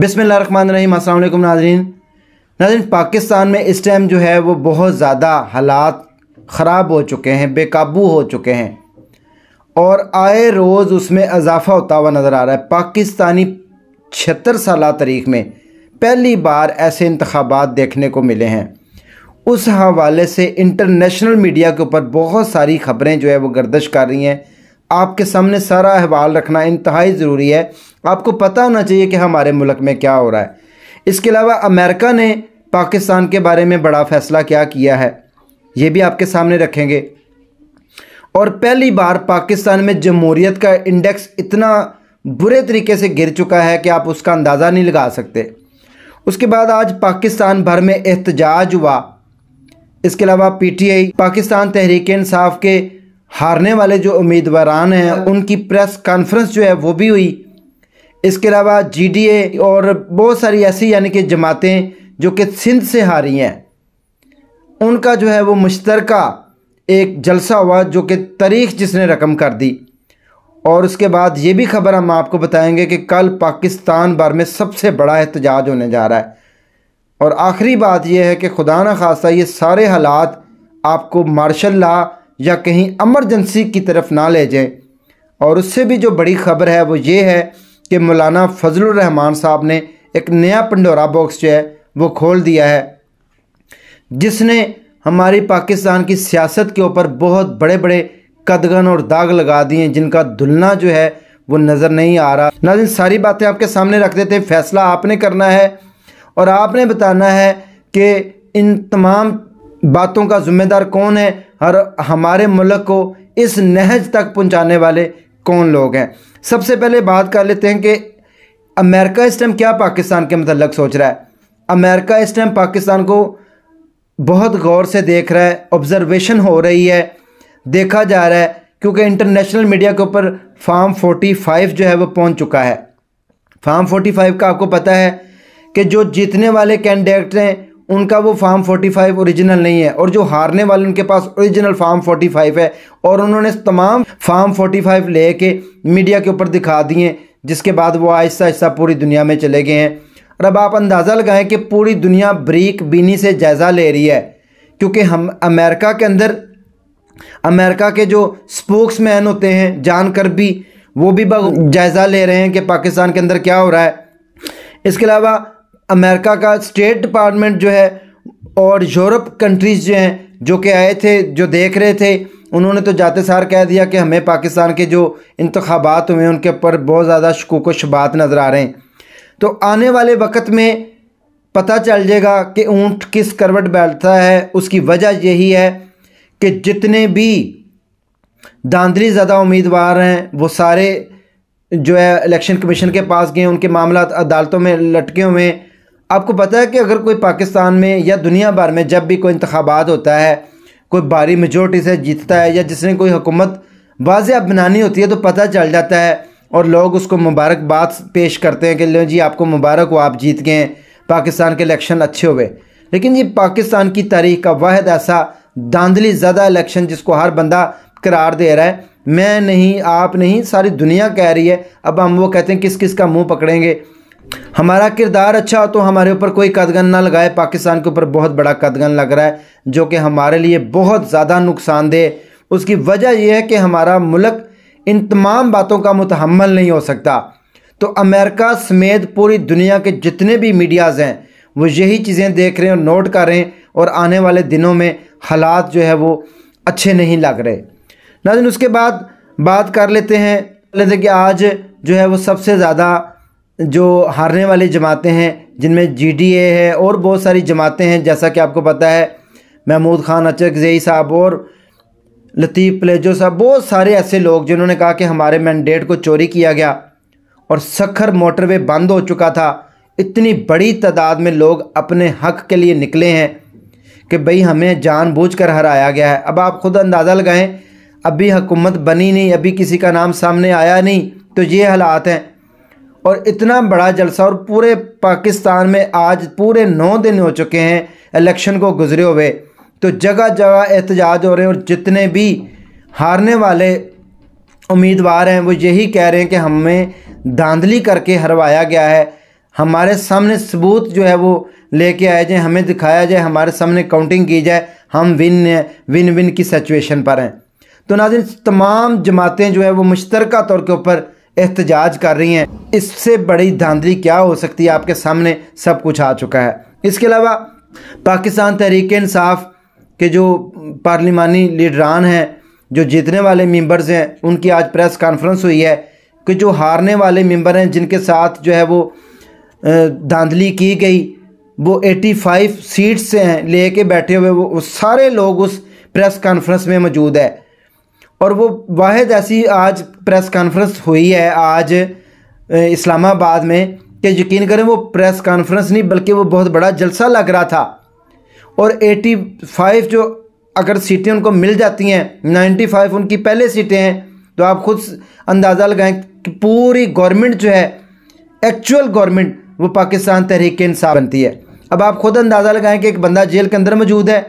बिसमिल्ल run रहीम नाजरीन नाजरीन पाकिस्तान में इस टाइम जो है वो बहुत ज़्यादा हालात ख़राब हो चुके हैं बेकाबू हो चुके हैं और आए रोज़ उसमें इजाफ़ा होता हुआ नज़र आ रहा है पाकिस्तानी छिहत्तर साल तारीख में पहली बार ऐसे इंतबात देखने को मिले हैं उस हवाले से इंटरनेशनल मीडिया के ऊपर बहुत सारी खबरें जो है वो गर्दश कर रही हैं आपके सामने सारा अहवाल रखना इंतहाई ज़रूरी है आपको पता होना चाहिए कि हमारे मुल्क में क्या हो रहा है इसके अलावा अमेरिका ने पाकिस्तान के बारे में बड़ा फ़ैसला क्या किया है ये भी आपके सामने रखेंगे और पहली बार पाकिस्तान में जमहूरीत का इंडेक्स इतना बुरे तरीके से गिर चुका है कि आप उसका अंदाज़ा नहीं लगा सकते उसके बाद आज पाकिस्तान भर में एहतजाज हुआ इसके अलावा पीटीआई पाकिस्तान तहरीक इंसाफ के हारने वाले जो उम्मीदवार हैं हाँ। उनकी प्रेस कॉन्फ्रेंस जो है वो भी हुई इसके अलावा जीडीए और बहुत सारी ऐसी यानी कि जमातें जो कि सिंध से हारी हैं उनका जो है वो मुश्तरक एक जलसा हुआ जो कि तारीख जिसने रकम कर दी और उसके बाद ये भी खबर हम आपको बताएंगे कि कल पाकिस्तान भर में सबसे बड़ा एहतजाज होने जा रहा है और आखिरी बात यह है कि खुदा न खासा ये सारे हालात आपको मार्शल ला या कहीं एमरजेंसी की तरफ ना ले जाएं और उससे भी जो बड़ी खबर है वो ये है कि मौलाना फजल रहमान साहब ने एक नया पंडोरा बॉक्स जो है वो खोल दिया है जिसने हमारी पाकिस्तान की सियासत के ऊपर बहुत बड़े बड़े कदगन और दाग लगा दिए जिनका धुलना जो है वो नज़र नहीं आ रहा नाजिन सारी बातें आपके सामने रख देते हैं फैसला आपने करना है और आपने बताना है कि इन तमाम बातों का ज़िम्मेदार कौन है और हमारे मुल्क को इस नहज तक पहुंचाने वाले कौन लोग हैं सबसे पहले बात कर लेते हैं कि अमेरिका इस टाइम क्या पाकिस्तान के मतलब सोच रहा है अमेरिका इस टाइम पाकिस्तान को बहुत गौर से देख रहा है ऑब्ज़रवेशन हो रही है देखा जा रहा है क्योंकि इंटरनेशनल मीडिया के ऊपर फार्म 45 जो है वो पहुंच चुका है फार्म 45 का आपको पता है कि जो जीतने वाले कैंडिडेट हैं उनका वो फार्म 45 ओरिजिनल नहीं है और जो हारने वाले उनके पास ओरिजिनल फार्म 45 है और उन्होंने तमाम फार्म 45 लेके मीडिया के ऊपर दिखा दिए जिसके बाद वो आहिस्ता आहिस्ता पूरी दुनिया में चले गए हैं और अब आप अंदाज़ा लगाएं कि पूरी दुनिया ब्रीक बीनी से जायज़ा ले रही है क्योंकि हम अमेरिका के अंदर अमेरिका के जो स्पोक्स मैन होते हैं जान कर भी वो भी जायज़ा ले रहे हैं कि पाकिस्तान के अंदर क्या हो रहा है इसके अलावा अमेरिका का स्टेट डिपार्टमेंट जो है और यूरोप कंट्रीज़ जो हैं जो कि आए थे जो देख रहे थे उन्होंने तो जाते सार कह दिया कि हमें पाकिस्तान के जो इंतबात हुए उनके ऊपर बहुत ज़्यादा शकूक शबात नज़र आ रहे हैं तो आने वाले वक्त में पता चल जाएगा कि ऊँट किस करवट बैठता है उसकी वजह यही है कि जितने भी दांदली ज़्यादा उम्मीदवार हैं वो सारे जो है इलेक्शन कमीशन के पास गए उनके मामला अदालतों में लटके हुए हैं आपको पता है कि अगर कोई पाकिस्तान में या दुनिया भर में जब भी कोई इंतबात होता है कोई भारी मेजोरिटी से जीतता है या जिसने कोई हुकूमत वाजिया बनानी होती है तो पता चल जाता है और लोग उसको मुबारकबाद पेश करते हैं कि लो जी आपको मुबारक हो आप जीत गए पाकिस्तान के इलेक्शन अच्छे हुए लेकिन ये पाकिस्तान की तारीख का वाद ऐसा धांधली ज़्यादा इलेक्शन जिसको हर बंदा करार दे रहा है मैं नहीं आप नहीं सारी दुनिया कह रही है अब हम वो कहते हैं किस किस का मुंह पकड़ेंगे हमारा किरदार अच्छा हो तो हमारे ऊपर कोई कदगन ना लगाए पाकिस्तान के ऊपर बहुत बड़ा कदगन लग रहा है जो कि हमारे लिए बहुत ज़्यादा नुकसानदेह उसकी वजह यह है कि हमारा मुल्क इन तमाम बातों का मुतहमल नहीं हो सकता तो अमेरिका समेत पूरी दुनिया के जितने भी मीडियाज़ हैं वो यही चीज़ें देख रहे हैं और नोट कर रहे हैं और आने वाले दिनों में हालात जो है वो अच्छे नहीं लग रहे ना उसके बाद बात कर लेते हैं लेते कि आज जो है वो सबसे ज़्यादा जो हारने वाली जमातें हैं जिनमें जीडीए है और बहुत सारी जमातें हैं जैसा कि आपको पता है महमूद खान अचक जई साहब और लतीफ़ प्लेजो साहब बहुत सारे ऐसे लोग जिन्होंने कहा कि हमारे मैंडेट को चोरी किया गया और सखर मोटरवे बंद हो चुका था इतनी बड़ी तादाद में लोग अपने हक के लिए निकले हैं कि भाई हमें जानबूझकर हराया गया है अब आप खुद अंदाज़ा लगाएं अभी हुकूमत बनी नहीं अभी किसी का नाम सामने आया नहीं तो ये हालात हैं और इतना बड़ा जलसा और पूरे पाकिस्तान में आज पूरे नौ दिन हो चुके हैं इलेक्शन को गुजरे हुए तो जगह जगह एहतजाज हो रहे हैं और जितने भी हारने वाले उम्मीदवार हैं वो यही कह रहे हैं कि हमें धांधली करके हरवाया गया है हमारे सामने सबूत जो है वो लेके आए जाए हमें दिखाया जाए हमारे सामने काउंटिंग की जाए हम विन विन विन की सिचुएशन पर हैं तो नाजिन तमाम जमातें जो है वो मुश्तरक तौर के ऊपर एहतजाज कर रही हैं इससे बड़ी धांधली क्या हो सकती है आपके सामने सब कुछ आ चुका है इसके अलावा पाकिस्तान तहरीक इंसाफ के जो पार्लिमानी लीडरान हैं जो जीतने वाले मेंबर्स हैं उनकी आज प्रेस कॉन्फ्रेंस हुई है कि जो हारने वाले मेंबर हैं जिनके साथ जो है वो धांधली की गई वो 85 सीट्स से हैं ले बैठे हुए वो सारे लोग उस प्रेस कॉन्फ्रेंस में मौजूद है और वो वाद ऐसी आज प्रेस कॉन्फ्रेंस हुई है आज इस्लामाबाद में कि यकीन करें वो प्रेस कॉन्फ्रेंस नहीं बल्कि वो बहुत बड़ा जलसा लग रहा था और 85 जो अगर सीटें उनको मिल जाती हैं 95 उनकी पहले सीटें हैं तो आप खुद अंदाज़ा लगाएं कि पूरी गवर्नमेंट जो है एक्चुअल गवर्नमेंट वो पाकिस्तान तहरीक इंसाफ बनती है अब आप खुद अंदाज़ा लगाएं कि एक बंदा जेल के अंदर मौजूद है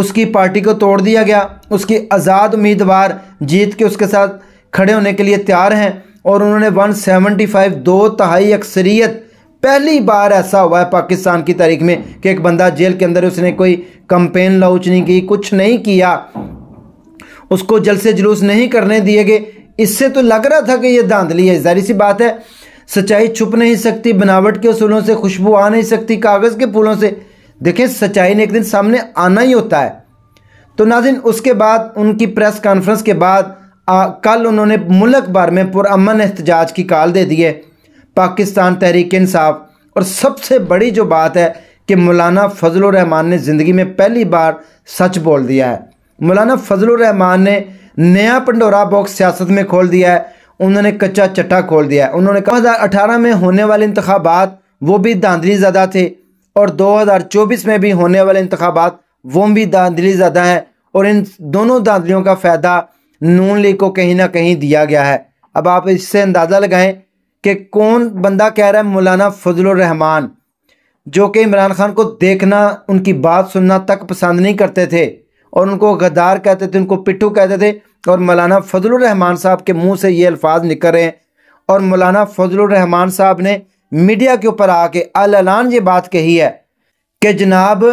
उसकी पार्टी को तोड़ दिया गया उसके आज़ाद उम्मीदवार जीत के उसके साथ खड़े होने के लिए तैयार हैं और उन्होंने 175 दो तहाई अक्सरियत पहली बार ऐसा हुआ है पाकिस्तान की तारीख में कि एक बंदा जेल के अंदर उसने कोई कंपेन लॉन्च नहीं की कुछ नहीं किया उसको जलसे जुलूस नहीं करने दिए गए इससे तो लग रहा था कि यह धांधली है जारी सी बात है सच्चाई छुप नहीं सकती बनावट के उसूलों से खुशबू आ नहीं सकती कागज़ के फूलों से देखें सच्चाई ने एक दिन सामने आना ही होता है तो नाजिन उसके बाद उनकी प्रेस कॉन्फ्रेंस के बाद आ, कल उन्होंने मुलक भर में पुरान एहतजाज की काल दे दी है पाकिस्तान तहरीक इंसाफ और सबसे बड़ी जो बात है कि मौलाना फजल रहमान ने ज़िंदगी में पहली बार सच बोल दिया है मौलाना फजल रहमान ने नया पंडोरा बॉक्स सियासत में खोल दिया है उन्होंने कच्चा चट्टा खोल दिया है उन्होंने कहा हज़ार अठारह में होने वाले इंतबात वो भी धांधली ज़्यादा थे और 2024 में भी होने वाले इंतबात वो भी दादली ज़्यादा है और इन दोनों दादलियों का फ़ायदा नून लीग को कहीं ना कहीं दिया गया है अब आप इससे अंदाज़ा लगाएं कि कौन बंदा कह रहा है मौलाना फजलरहमान जो कि इमरान खान को देखना उनकी बात सुनना तक पसंद नहीं करते थे और उनको गद्दार कहते थे उनको पिट्ठू कहते थे और मौलाना फजलरहमान साहब के मुँह से ये अल्फाज निकल रहे हैं और मौलाना फजलरहमान साहब ने मीडिया के ऊपर आके अलान ये बात कही है कि जनाब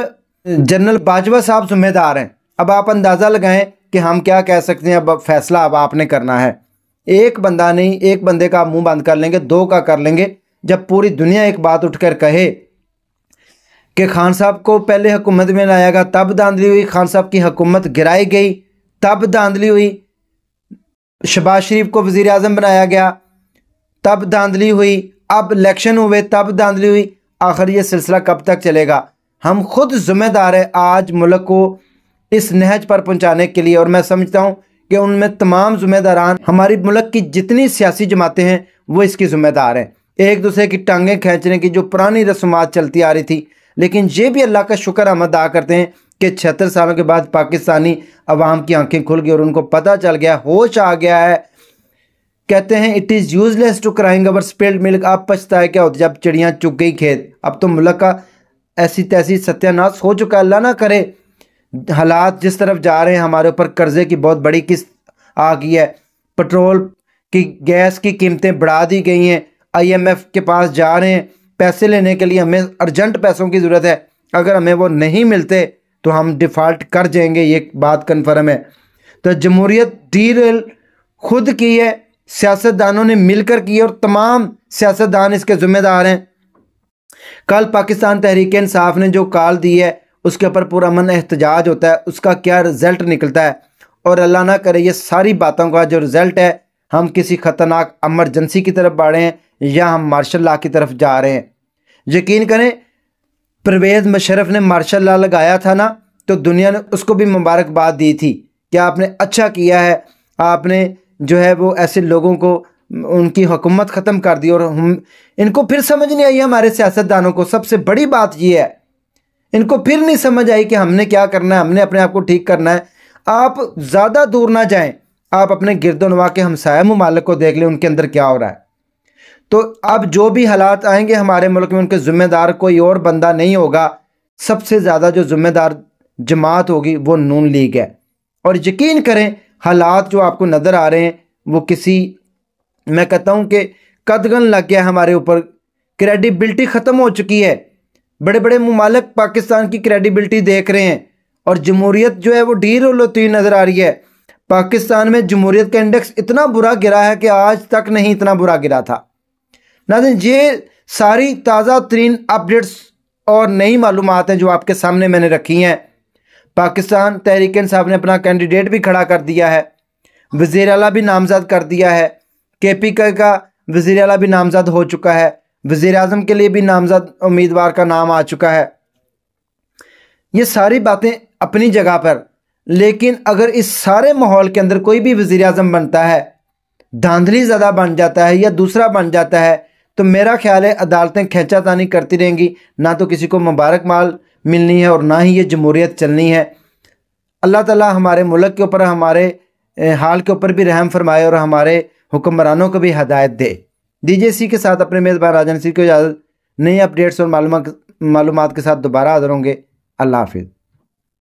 जनरल बाजवा साहब जिम्मेदार हैं अब आप अंदाज़ा लगाएं कि हम क्या कह सकते हैं अब फैसला अब आपने करना है एक बंदा नहीं एक बंदे का मुंह बंद कर लेंगे दो का कर लेंगे जब पूरी दुनिया एक बात उठकर कहे कि खान साहब को पहले हुकूमत में लाया गया तब धांधली हुई खान साहब की हुकूमत गिराई गई तब धांधली हुई शबाज शरीफ को वज़ी अजम बनाया गया तब धांधली हुई अब इलेक्शन हुए तब धांधली हुई आखिर ये सिलसिला कब तक चलेगा हम खुद ज़िम्मेदार है आज मुल्क को इस नहज पर पहुँचाने के लिए और मैं समझता हूँ कि उनमें तमाम ज़िम्मेदारान हमारी मुल्क की जितनी सियासी जमातें हैं वो इसकी ज़िम्मेदार हैं एक दूसरे की टांगें खींचने की जो पुरानी रसूमात चलती आ रही थी लेकिन ये भी अल्लाह का शुक्र हम अदा करते हैं कि छिहत्तर सालों के बाद पाकिस्तानी अवाम की आंखें खुल गई और उनको पता चल गया होश आ गया है कहते हैं it is useless to crying over spilled milk आप पछता है क्या होता जब चिड़ियाँ चुग गई खेत अब तो मुल्क का ऐसी तैसी सत्यानाश हो चुका है अल्लाह ना करे हालात जिस तरफ जा रहे हैं हमारे ऊपर कर्जे की बहुत बड़ी किस्त आ गई है पेट्रोल की गैस की कीमतें बढ़ा दी गई हैं आईएमएफ के पास जा रहे हैं पैसे लेने के लिए हमें अर्जेंट पैसों की ज़रूरत है अगर हमें वो नहीं मिलते तो हम डिफॉल्ट कर जाएंगे ये बात कन्फर्म है तो जमहूरियत डी रेल खुद की है सियासतदानों ने मिलकर की और तमाम सियासतदान इसके ज़िम्मेदार हैं कल पाकिस्तान तहरीक इंसाफ ने जो कॉल दी है उसके ऊपर पूरा मन एहतजाज होता है उसका क्या रिज़ल्ट निकलता है और अल्लाह ना करे ये सारी बातों का जो रिज़ल्ट है हम किसी ख़तरनाक एमरजेंसी की तरफ बढ़े हैं या हम मार्शल ला की तरफ जा रहे हैं यकीन करें परवेज़ मशरफ ने मार्शल ला लगाया था ना तो दुनिया ने उसको भी मुबारकबाद दी थी कि आपने अच्छा किया है आपने जो है वो ऐसे लोगों को उनकी हुकूमत ख़त्म कर दी और हम इनको फिर समझ नहीं आई हमारे सियासतदानों को सबसे बड़ी बात यह है इनको फिर नहीं समझ आई कि हमने क्या करना है हमने अपने आप को ठीक करना है आप ज़्यादा दूर ना जाएं आप अपने गिरदोनवा के हमसाया ममालक को देख लें उनके अंदर क्या हो रहा है तो अब जो भी हालात आएंगे हमारे मुल्क में उनके ज़िम्मेदार कोई और बंदा नहीं होगा सबसे ज़्यादा जो ज़िम्मेदार जमात होगी वो नून लीग है और यकीन करें हालात जो आपको नज़र आ रहे हैं वो किसी मैं कहता हूँ कि कदगन लग गया हमारे ऊपर क्रेडिबिलिटी ख़त्म हो चुकी है बड़े बड़े ममालक पाकिस्तान की क्रेडिबिलिटी देख रहे हैं और जमहूरीत जो है वो डी रोल होती हुई नज़र आ रही है पाकिस्तान में जमहूरीत का इंडेक्स इतना बुरा गिरा है कि आज तक नहीं इतना बुरा गिरा था नाजन ये सारी ताज़ा तरीन अपडेट्स और नई मालूम हैं जो आपके सामने मैंने रखी हैं पाकिस्तान तहरीक साहब ने अपना कैंडिडेट भी खड़ा कर दिया है वज़ी अला भी नामजद कर दिया है के पी के का वज़ी अला भी नामजद हो चुका है वज़ी अजम के लिए भी नामजद उम्मीदवार का नाम आ चुका है ये सारी बातें अपनी जगह पर लेकिन अगर इस सारे माहौल के अंदर कोई भी वज़ी अजम बनता है धांधली ज़्यादा बन जाता है या दूसरा बन जाता है तो मेरा ख्याल है अदालतें तानी करती रहेंगी ना तो किसी को मुबारक माल मिलनी है और ना ही ये जमहूरीत चलनी है अल्लाह ताला हमारे मुल्क के ऊपर हमारे हाल के ऊपर भी रहम फरमाए और हमारे हुक्मरानों को भी हदायत दे डी सी के साथ अपने मेज़बान राजन सिंह को इजाज़त नई अपडेट्स और मालूम के साथ दोबारा हाजिर होंगे अल्लाह हाफिज़